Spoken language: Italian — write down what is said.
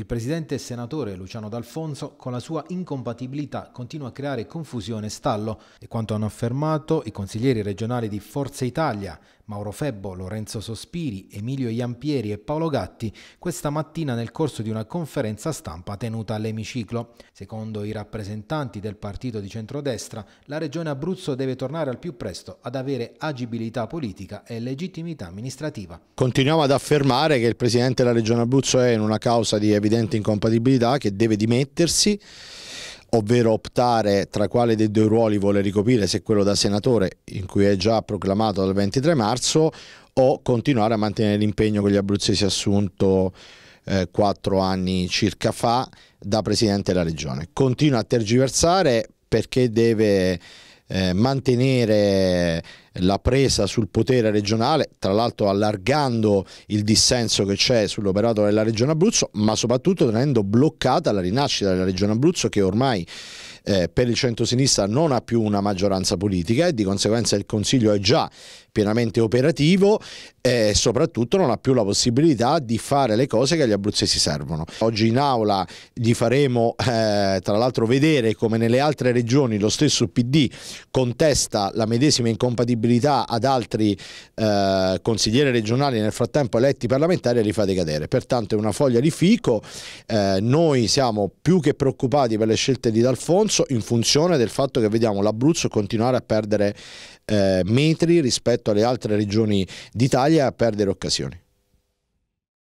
Il presidente e senatore Luciano D'Alfonso, con la sua incompatibilità, continua a creare confusione e stallo. E quanto hanno affermato i consiglieri regionali di Forza Italia, Mauro Febbo, Lorenzo Sospiri, Emilio Iampieri e Paolo Gatti, questa mattina nel corso di una conferenza stampa tenuta all'emiciclo. Secondo i rappresentanti del partito di centrodestra, la regione Abruzzo deve tornare al più presto ad avere agibilità politica e legittimità amministrativa. Continuiamo ad affermare che il presidente della regione Abruzzo è in una causa di evidenza evidente incompatibilità che deve dimettersi ovvero optare tra quale dei due ruoli vuole ricoprire, se quello da senatore, in cui è già proclamato dal 23 marzo, o continuare a mantenere l'impegno con gli abruzzesi assunto eh, quattro anni circa fa da presidente della regione. Continua a tergiversare perché deve eh, mantenere la presa sul potere regionale, tra l'altro allargando il dissenso che c'è sull'operato della Regione Abruzzo, ma soprattutto tenendo bloccata la rinascita della Regione Abruzzo che ormai eh, per il centrosinistra non ha più una maggioranza politica e di conseguenza il Consiglio è già pienamente operativo eh, e soprattutto non ha più la possibilità di fare le cose che agli abruzzesi servono. Oggi in aula gli faremo eh, tra l'altro vedere come nelle altre regioni lo stesso PD contesta la medesima incompatibilità ad altri eh, consiglieri regionali nel frattempo eletti parlamentari e li fa decadere. Pertanto è una foglia di fico, eh, noi siamo più che preoccupati per le scelte di D'Alfonso Monzo in funzione del fatto che vediamo l'Abruzzo continuare a perdere eh, metri rispetto alle altre regioni d'Italia e a perdere occasioni.